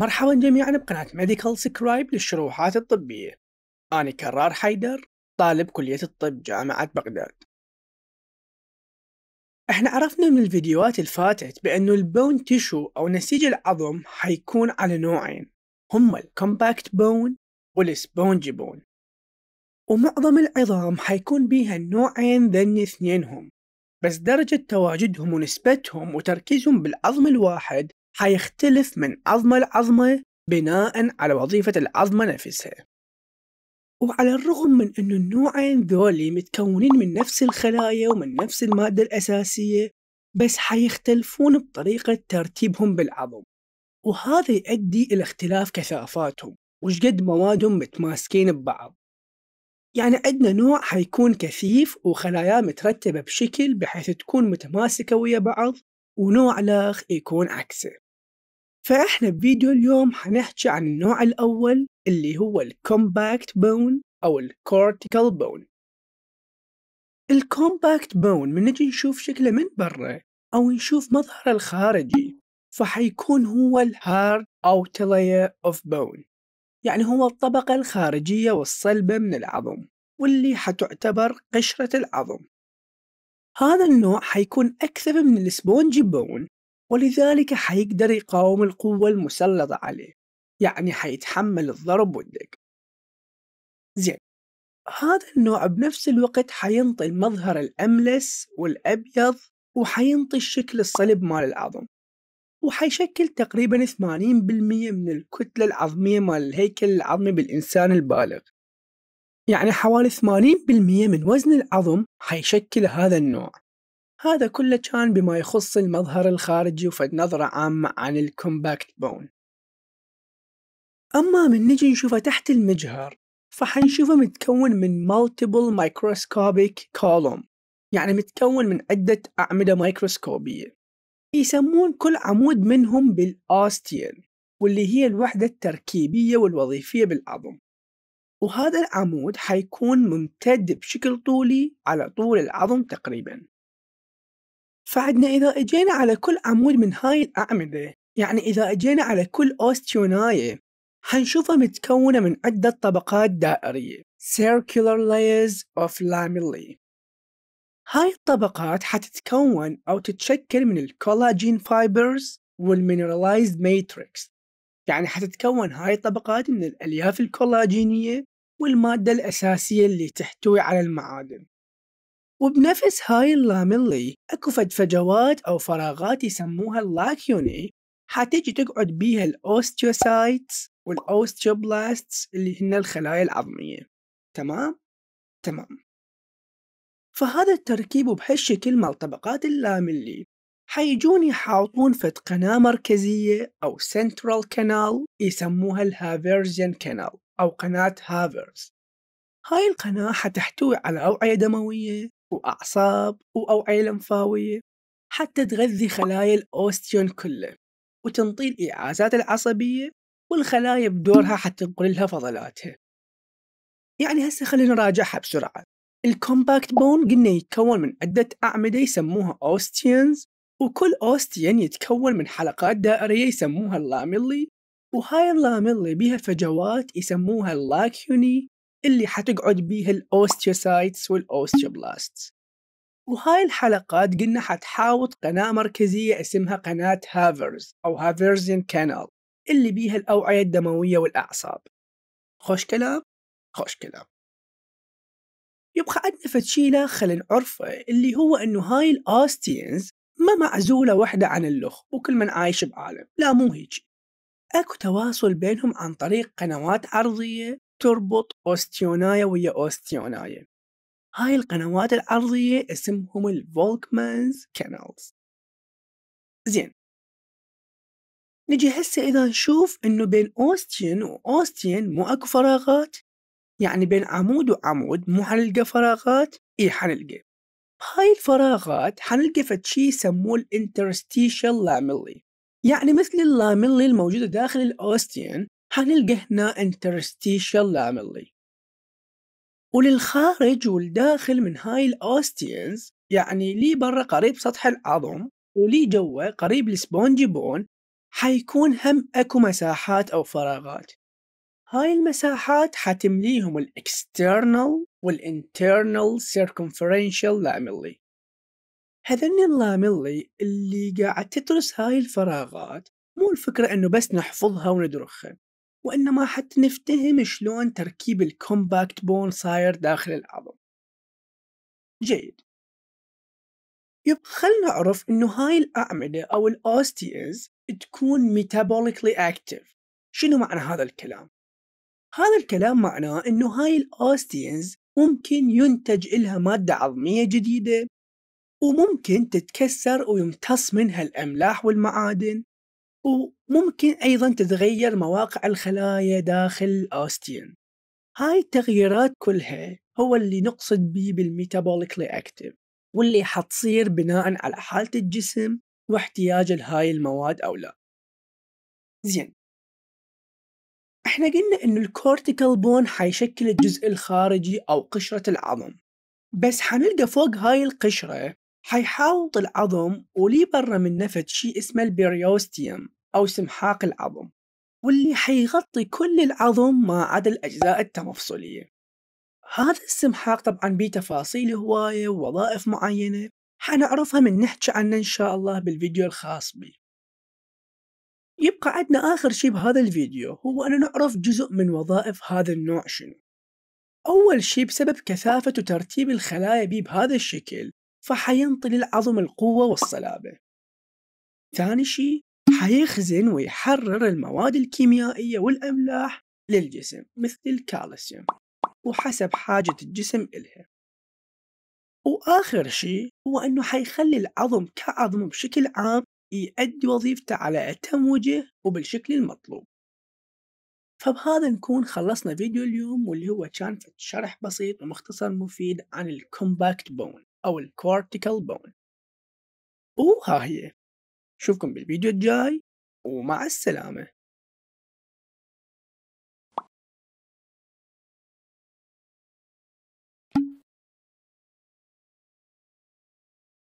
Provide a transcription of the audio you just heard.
مرحبا جميعا بقناة ميديكال سكرايب للشروحات الطبية أنا كرار حيدر طالب كلية الطب جامعة بغداد احنا عرفنا من الفيديوهات الفاتت بأنه البون تيشو أو نسيج العظم حيكون على نوعين هما الكومباكت بون والسبونجي بون ومعظم العظام حيكون بيها النوعين ذن اثنينهم بس درجة تواجدهم ونسبتهم وتركيزهم بالعظم الواحد حيختلف من عظمة لعظمة بناء على وظيفة العظمة نفسها وعلى الرغم من أن النوعين ذولي متكونين من نفس الخلايا ومن نفس المادة الأساسية بس حيختلفون بطريقة ترتيبهم بالعظم وهذا يؤدي إلى اختلاف كثافاتهم وشقد موادهم متماسكين ببعض يعني عندنا نوع حيكون كثيف وخلاياه مترتبة بشكل بحيث تكون متماسكة ويا بعض ونوع لاخ يكون عكسه فاحنا بفيديو اليوم حنحكي عن النوع الأول اللي هو الكومباكت بون أو الكورتيكال بون الكومباكت بون من نجي نشوف شكله من برا أو نشوف مظهره الخارجي فحيكون هو الهارد أو layer of bone يعني هو الطبقة الخارجية والصلبة من العظم واللي حتعتبر قشرة العظم هذا النوع حيكون أكثر من السبونجي بون ولذلك حيقدر يقاوم القوة المسلطة عليه يعني حيتحمل الضرب والدق زين هذا النوع بنفس الوقت حينطي المظهر الأملس والأبيض وحينطي الشكل الصلب مال العظم وحيشكل تقريبا 80% من الكتلة العظمية مال الهيكل العظمي بالإنسان البالغ يعني حوالي 80% من وزن العظم حيشكل هذا النوع هذا كله كان بما يخص المظهر الخارجي وفد نظرة عامة عن الكومباكت بون أما من نجي نشوفه تحت المجهر فحنشوفه متكون من multiple microscopic column يعني متكون من عدة أعمدة مايكروسكوبية يسمون كل عمود منهم بالأوستيل واللي هي الوحدة التركيبية والوظيفية بالعظم وهذا العمود حيكون ممتد بشكل طولي على طول العظم تقريباً فعندنا إذا أجينا على كل عمود من هاي الأعمدة يعني إذا أجينا على كل أوستيوناية حنشوفها متكونة من عدة طبقات دائرية circular layers of lamellae هاي الطبقات حتتكون أو تتشكل من الكولاجين فايبرز والمينرالايزد ماتريكس يعني حتتكون هاي الطبقات من الألياف الكولاجينية والمادة الأساسية اللي تحتوي على المعادن وبنفس هاي اللاملي اكو فد فجوات أو فراغات يسموها اللاكيوني حتجي تقعد بيها الأوستيوسايتس والأوستيوبلاستس اللي هن الخلايا العظمية تمام؟ تمام فهذا التركيب بهالشكل مال طبقات اللاملي حيجون يحاوطون فد قناة مركزية أو سنترال كانال يسموها الهافيرزيان كانال أو قناة هافرز هاي القناة حتحتوي على أوعية دموية وأعصاب وأوعية لمفاوية حتى تغذي خلايا الأوستيون كله وتنطي الإعازات العصبية والخلايا بدورها حتى تنقل لها فضلاتها يعني هسه خلينا نراجعها بسرعة الكومباكت بون قلنا يتكون من عدة أعمدة يسموها أوستيونز وكل أوستيون يتكون من حلقات دائرية يسموها اللاميلي وهاي اللاميلي بيها فجوات يسموها اللاكيوني اللي حتقعد بيها الأوستيوسايتس والأوستيوبلاستس وهاي الحلقات قلنا حتحاوط قناة مركزية اسمها قناة هافرز أو هافرزين كانال اللي بيها الأوعية الدموية والأعصاب خوش كلام؟ خوش كلام يبقى عندنا فتشيلة خلينا نعرفه اللي هو أنه هاي الأوستينز ما معزولة وحدة عن اللخ وكل من عايش بعالم لا مو هيجي أكو تواصل بينهم عن طريق قنوات عرضية تربط أوستيونايا ويا أوستيونايا هاي القنوات العرضية اسمهم الفولكمانز كانالز زين نجي هسه إذا نشوف إنه بين أوستين وأوستيون مو أكو فراغات يعني بين عمود وعمود مو حنلقى فراغات إي حنلقى هاي الفراغات حنلقى فتشي يسموه الانترستيشال لاميلي يعني مثل اللاميلي الموجودة داخل الأوستين حنلقى هنا interstitial lamelli وللخارج والداخل من هاي الاوستينز يعني لي برا قريب سطح العظم ولي جوا قريب السبونجي بون حيكون هم اكو مساحات او فراغات هاي المساحات حتمليهم الاكسترنال والانترنال سيركمفرنشال لاميلي هذن اللاملي اللي قاعد تدرس هاي الفراغات مو الفكرة انه بس نحفظها وندرخها وإنما حتى نفتهم شلون تركيب الكومباكت بون صاير داخل العظم جيد يبقى خلنا نعرف انه هاي الاعمده او الاوستيز تكون ميتابوليكلي اكتف شنو معنى هذا الكلام هذا الكلام معناه انه هاي الاوستيز ممكن ينتج إلها ماده عظميه جديده وممكن تتكسر ويمتص منها الاملاح والمعادن وممكن أيضا تتغير مواقع الخلايا داخل أوستين هاي التغييرات كلها هو اللي نقصد به بالميتابوليكلي أكتيف واللي حتصير بناء على حالة الجسم واحتياجه لهاي المواد أو لا زين احنا قلنا انه الكورتيكال بون حيشكل الجزء الخارجي او قشرة العظم بس حنلقى فوق هاي القشرة حيحاوط العظم ولي برا من نفد شي اسمه البريوستيوم أو سمحاق العظم واللي حيغطي كل العظم ما عدا الأجزاء التمفصلية هذا السمحاق طبعا بيه تفاصيل هواية ووظائف معينة حنعرفها من نحكي عنه إن شاء الله بالفيديو الخاص بي يبقى عندنا آخر شيء بهذا الفيديو هو أن نعرف جزء من وظائف هذا النوع شنو أول شيء بسبب كثافة وترتيب الخلايا بيه بهذا الشكل فحينطي للعظم القوة والصلابة ثاني شيء حيخزن ويحرر المواد الكيميائية والأملاح للجسم مثل الكالسيوم وحسب حاجة الجسم إلها وآخر شيء هو أنه حيخلي العظم كعظم بشكل عام يؤدي وظيفته على أتم وجه وبالشكل المطلوب فبهذا نكون خلصنا فيديو اليوم واللي هو كان شرح بسيط ومختصر مفيد عن الكومباكت بون أو الكورتيكال بون وها هي أشوفكم بالفيديو الجاي ومع السلامة